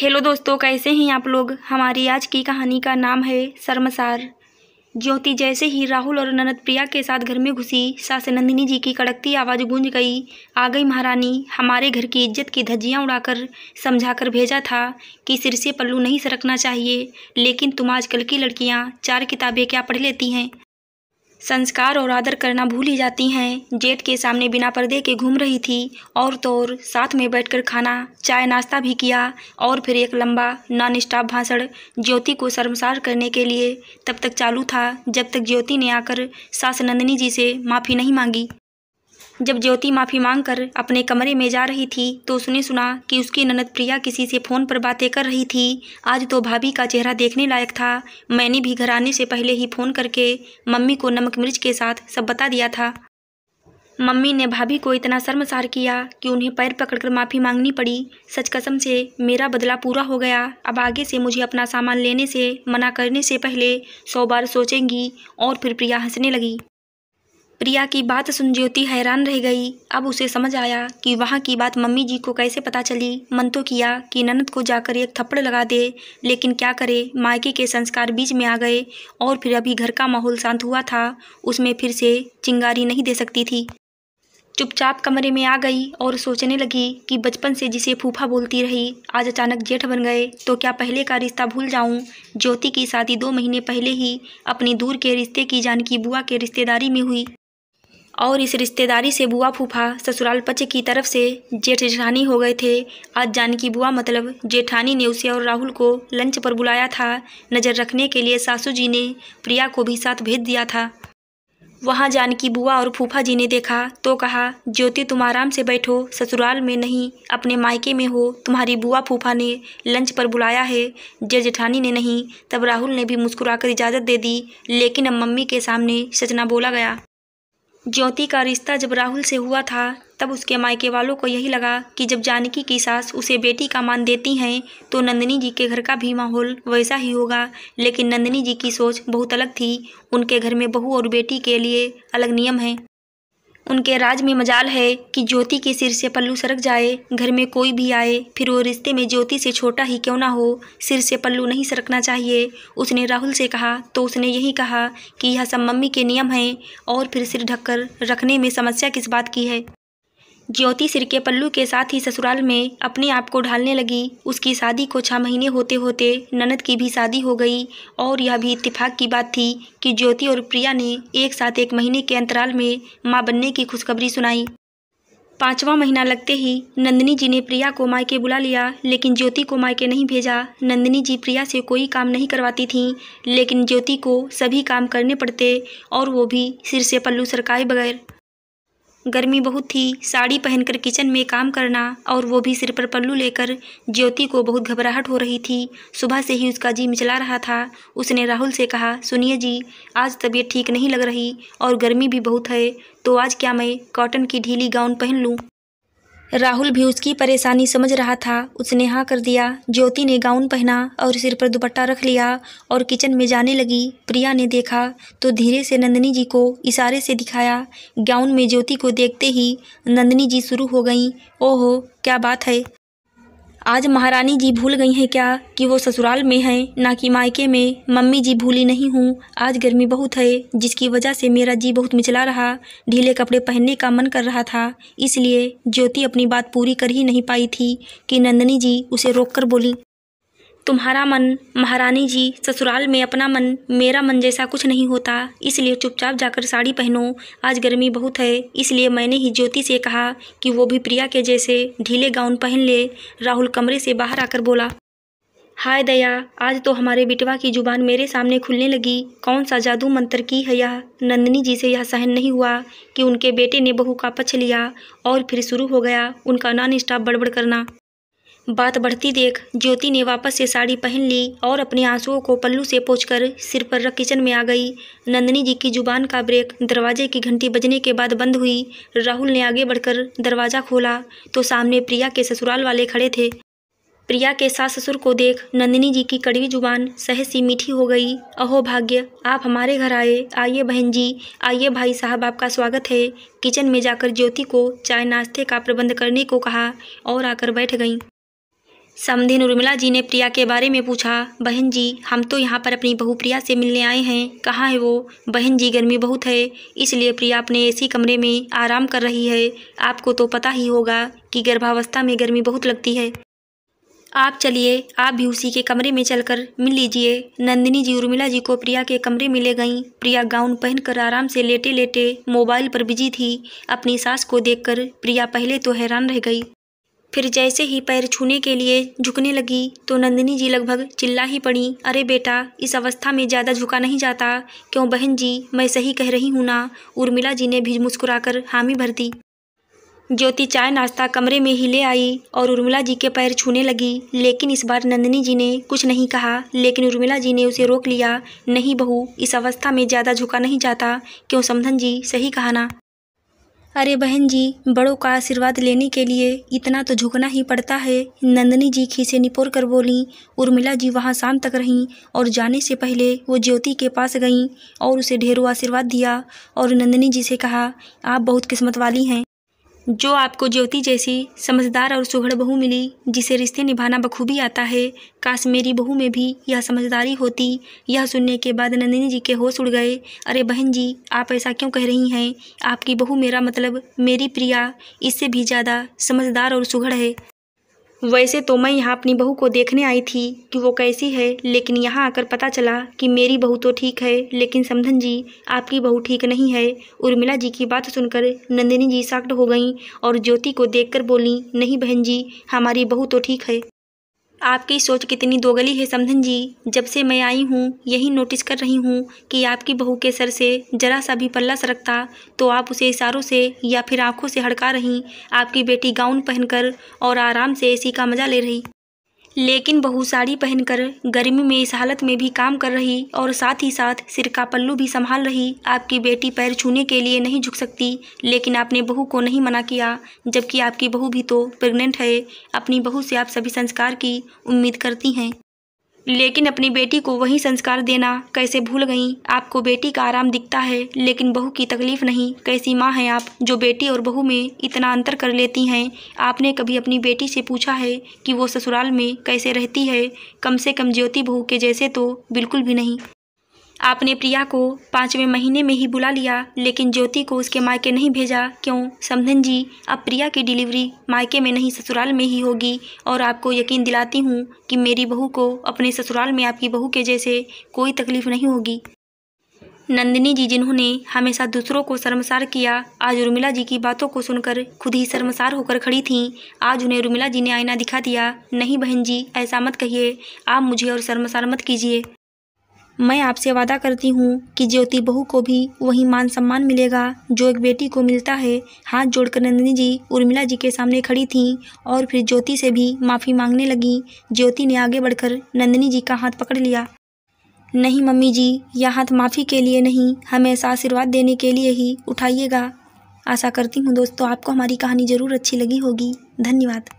hello दोस्तों कैसे हैं आप लोग हमारी आज की कहानी का नाम है शर्मसार ज्योति जैसे ही राहुल और ननद प्रिया के साथ घर में घुसी सास नंदिनी जी की कड़कती आवाज़ गूंज गई आ गई महारानी हमारे घर की इज्जत की धज्जियाँ उड़ाकर समझाकर भेजा था कि सिर से पल्लू नहीं सरकना चाहिए लेकिन तुम आजकल की लड़कियाँ चार किताबें क्या पढ़ लेती हैं संस्कार और आदर करना भूल ही जाती हैं जेठ के सामने बिना पर्दे के घूम रही थी और तो और साथ में बैठकर खाना चाय नाश्ता भी किया और फिर एक लंबा नॉन स्टॉप भाषण ज्योति को शर्मसार करने के लिए तब तक चालू था जब तक ज्योति ने आकर सास नंदिनी जी से माफ़ी नहीं मांगी जब ज्योति माफ़ी मांगकर अपने कमरे में जा रही थी तो उसने सुना कि उसकी ननद प्रिया किसी से फ़ोन पर बातें कर रही थी आज तो भाभी का चेहरा देखने लायक था मैंने भी घर आने से पहले ही फ़ोन करके मम्मी को नमक मिर्च के साथ सब बता दिया था मम्मी ने भाभी को इतना शर्मसार किया कि उन्हें पैर पकड़कर माफ़ी मांगनी पड़ी सच कसम से मेरा बदला पूरा हो गया अब आगे से मुझे अपना सामान लेने से मना करने से पहले सौ बार सोचेंगी और फिर प्रिया हंसने लगी प्रिया की बात सुन ज्योति हैरान रह गई अब उसे समझ आया कि वहाँ की बात मम्मी जी को कैसे पता चली मन तो किया कि ननद को जाकर एक थप्पड़ लगा दे लेकिन क्या करे मायके के संस्कार बीच में आ गए और फिर अभी घर का माहौल शांत हुआ था उसमें फिर से चिंगारी नहीं दे सकती थी चुपचाप कमरे में आ गई और सोचने लगी कि बचपन से जिसे फूफा बोलती रही आज अचानक जेठ बन गए तो क्या पहले का रिश्ता भूल जाऊं ज्योति की शादी दो महीने पहले ही अपनी दूर के रिश्ते की जानकी बुआ के रिश्तेदारी में हुई और इस रिश्तेदारी से बुआ फूफा ससुराल पच की तरफ से जेठ जेठानी हो गए थे आज जानकी बुआ मतलब जेठानी ने उसे और राहुल को लंच पर बुलाया था नज़र रखने के लिए सासू जी ने प्रिया को भी साथ भेज दिया था वहाँ जानकी बुआ और फूफा जी ने देखा तो कहा ज्योति तुम आराम से बैठो ससुराल में नहीं अपने मायके में हो तुम्हारी बुआ फूफा ने लंच पर बुलाया है जय जेठानी ने नहीं तब राहुल ने भी मुस्कुराकर इजाज़त दे दी लेकिन अब मम्मी के सामने सचना बोला गया ज्योति का रिश्ता जब राहुल से हुआ था तब उसके मायके वालों को यही लगा कि जब जानकी की सास उसे बेटी का मान देती हैं तो नंदिनी जी के घर का भी माहौल वैसा ही होगा लेकिन नंदिनी जी की सोच बहुत अलग थी उनके घर में बहू और बेटी के लिए अलग नियम हैं उनके राज में मजाल है कि ज्योति के सिर से पल्लू सरक जाए घर में कोई भी आए फिर वो रिश्ते में ज्योति से छोटा ही क्यों ना हो सिर से पल्लू नहीं सरकना चाहिए उसने राहुल से कहा तो उसने यही कहा कि यह सब मम्मी के नियम हैं और फिर सिर ढककर रखने में समस्या किस बात की है ज्योति सिर के पल्लू के साथ ही ससुराल में अपने आप को ढालने लगी उसकी शादी को छः महीने होते होते ननद की भी शादी हो गई और यह भी इत्तेफाक की बात थी कि ज्योति और प्रिया ने एक साथ एक महीने के अंतराल में माँ बनने की खुशखबरी सुनाई पाँचवा महीना लगते ही नंदिनी जी ने प्रिया को मायके बुला लिया लेकिन ज्योति को मायके नहीं भेजा नंदिनी जी प्रिया से कोई काम नहीं करवाती थीं लेकिन ज्योति को सभी काम करने पड़ते और वो भी सिर से पल्लू सरकाए बगैर गर्मी बहुत थी साड़ी पहनकर किचन में काम करना और वो भी सिर पर पल्लू लेकर ज्योति को बहुत घबराहट हो रही थी सुबह से ही उसका जी मिचला रहा था उसने राहुल से कहा सुनिए जी आज तबीयत ठीक नहीं लग रही और गर्मी भी बहुत है तो आज क्या मैं कॉटन की ढीली गाउन पहन लूँ राहुल भी उसकी परेशानी समझ रहा था उसने हाँ कर दिया ज्योति ने गाउन पहना और सिर पर दुपट्टा रख लिया और किचन में जाने लगी प्रिया ने देखा तो धीरे से नंदनी जी को इशारे से दिखाया गाउन में ज्योति को देखते ही नंदनी जी शुरू हो गईं ओहो क्या बात है आज महारानी जी भूल गई हैं क्या कि वो ससुराल में हैं ना कि मायके में मम्मी जी भूली नहीं हूँ आज गर्मी बहुत है जिसकी वजह से मेरा जी बहुत मिचला रहा ढीले कपड़े पहनने का मन कर रहा था इसलिए ज्योति अपनी बात पूरी कर ही नहीं पाई थी कि नंदनी जी उसे रोक कर बोली तुम्हारा मन महारानी जी ससुराल में अपना मन मेरा मन जैसा कुछ नहीं होता इसलिए चुपचाप जाकर साड़ी पहनो आज गर्मी बहुत है इसलिए मैंने ही ज्योति से कहा कि वो भी प्रिया के जैसे ढीले गाउन पहन ले राहुल कमरे से बाहर आकर बोला हाय दया आज तो हमारे बिटवा की जुबान मेरे सामने खुलने लगी कौन सा जादू मंत्र की है यह नंदनी जी से यह सहन नहीं हुआ कि उनके बेटे ने बहू का पक्ष लिया और फिर शुरू हो गया उनका नॉन स्टॉप बड़बड़ करना बात बढ़ती देख ज्योति ने वापस से साड़ी पहन ली और अपने आंसुओं को पल्लू से पोछकर सिर पर रख किचन में आ गई नंदनी जी की जुबान का ब्रेक दरवाजे की घंटी बजने के बाद बंद हुई राहुल ने आगे बढ़कर दरवाज़ा खोला तो सामने प्रिया के ससुराल वाले खड़े थे प्रिया के सास ससुर को देख नंदिनी जी की कड़वी जुबान सहसी मीठी हो गई अहो भाग्य आप हमारे घर आए आइए बहन जी आइए भाई साहब आपका स्वागत है किचन में जाकर ज्योति को चाय नाश्ते का प्रबंध करने को कहा और आकर बैठ गईं समधिन उर्मिला जी ने प्रिया के बारे में पूछा बहन जी हम तो यहाँ पर अपनी बहू प्रिया से मिलने आए हैं कहाँ है वो बहन जी गर्मी बहुत है इसलिए प्रिया अपने एसी कमरे में आराम कर रही है आपको तो पता ही होगा कि गर्भावस्था में गर्मी बहुत लगती है आप चलिए आप भी उसी के कमरे में चलकर मिल लीजिए नंदिनी जी उर्मिला जी को प्रिया के कमरे में ले गईं प्रिया गाउन पहनकर आराम से लेटे लेटे मोबाइल पर बिजी थी अपनी सास को देखकर प्रिया पहले तो हैरान रह गई फिर जैसे ही पैर छूने के लिए झुकने लगी तो नंदिनी जी लगभग चिल्ला ही पड़ी अरे बेटा इस अवस्था में ज़्यादा झुका नहीं जाता क्यों बहन जी मैं सही कह रही हूँ ना उर्मिला जी ने भी मुस्कुराकर हामी भर दी ज्योति चाय नाश्ता कमरे में ही ले आई और उर्मिला जी के पैर छूने लगी लेकिन इस बार नंदिनी जी ने कुछ नहीं कहा लेकिन उर्मिला जी ने उसे रोक लिया नहीं बहू इस अवस्था में ज़्यादा झुका नहीं जाता क्यों समधन जी सही कहा ना अरे बहन जी बड़ों का आशीर्वाद लेने के लिए इतना तो झुकना ही पड़ता है नंदनी जी खीसे निपोर कर बोली उर्मिला जी वहाँ शाम तक रहीं और जाने से पहले वो ज्योति के पास गईं और उसे ढेरों आशीर्वाद दिया और नंदनी जी से कहा आप बहुत किस्मत वाली हैं जो आपको ज्योति जैसी समझदार और सुघड़ बहू मिली जिसे रिश्ते निभाना बखूबी आता है काश मेरी बहू में भी यह समझदारी होती यह सुनने के बाद नंदिनी जी के होश उड़ गए अरे बहन जी आप ऐसा क्यों कह रही हैं आपकी बहू मेरा मतलब मेरी प्रिया इससे भी ज़्यादा समझदार और सुघड़ है वैसे तो मैं यहाँ अपनी बहू को देखने आई थी कि वो कैसी है लेकिन यहाँ आकर पता चला कि मेरी बहू तो ठीक है लेकिन समधन जी आपकी बहू ठीक नहीं है उर्मिला जी की बात सुनकर नंदिनी जी साक्ट हो गईं और ज्योति को देखकर बोली नहीं बहन जी हमारी बहू तो ठीक है आपकी सोच कितनी दोगली है समधन जी जब से मैं आई हूँ यही नोटिस कर रही हूँ कि आपकी बहू के सर से जरा सा भी पल्ला सरकता तो आप उसे इशारों से या फिर आंखों से हड़का रही आपकी बेटी गाउन पहनकर और आराम से एसी का मज़ा ले रही लेकिन बहू साड़ी पहनकर गर्मी में इस हालत में भी काम कर रही और साथ ही साथ सिर का पल्लू भी संभाल रही आपकी बेटी पैर छूने के लिए नहीं झुक सकती लेकिन आपने बहू को नहीं मना किया जबकि आपकी बहू भी तो प्रेग्नेंट है अपनी बहू से आप सभी संस्कार की उम्मीद करती हैं लेकिन अपनी बेटी को वही संस्कार देना कैसे भूल गईं आपको बेटी का आराम दिखता है लेकिन बहू की तकलीफ नहीं कैसी माँ हैं आप जो बेटी और बहू में इतना अंतर कर लेती हैं आपने कभी अपनी बेटी से पूछा है कि वो ससुराल में कैसे रहती है कम से कम ज्योति बहू के जैसे तो बिल्कुल भी नहीं आपने प्रिया को पाँचवें महीने में ही बुला लिया लेकिन ज्योति को उसके मायके नहीं भेजा क्यों समधन जी अब प्रिया की डिलीवरी मायके में नहीं ससुराल में ही होगी और आपको यकीन दिलाती हूँ कि मेरी बहू को अपने ससुराल में आपकी बहू के जैसे कोई तकलीफ नहीं होगी नंदिनी जी जिन्होंने हमेशा दूसरों को शर्मसार किया आज उर्मिला जी की बातों को सुनकर खुद ही शर्मसार होकर खड़ी थीं आज उन्हें उर्मिला जी ने आईना दिखा दिया नहीं बहन जी ऐसा मत कहिए आप मुझे और शर्मसार मत कीजिए मैं आपसे वादा करती हूँ कि ज्योति बहू को भी वही मान सम्मान मिलेगा जो एक बेटी को मिलता है हाथ जोड़कर नंदिनी जी उर्मिला जी के सामने खड़ी थीं और फिर ज्योति से भी माफ़ी मांगने लगी ज्योति ने आगे बढ़कर नंदिनी जी का हाथ पकड़ लिया नहीं मम्मी जी यह हाथ माफ़ी के लिए नहीं हमेशा आशीर्वाद देने के लिए ही उठाइएगा आशा करती हूँ दोस्तों आपको हमारी कहानी ज़रूर अच्छी लगी होगी धन्यवाद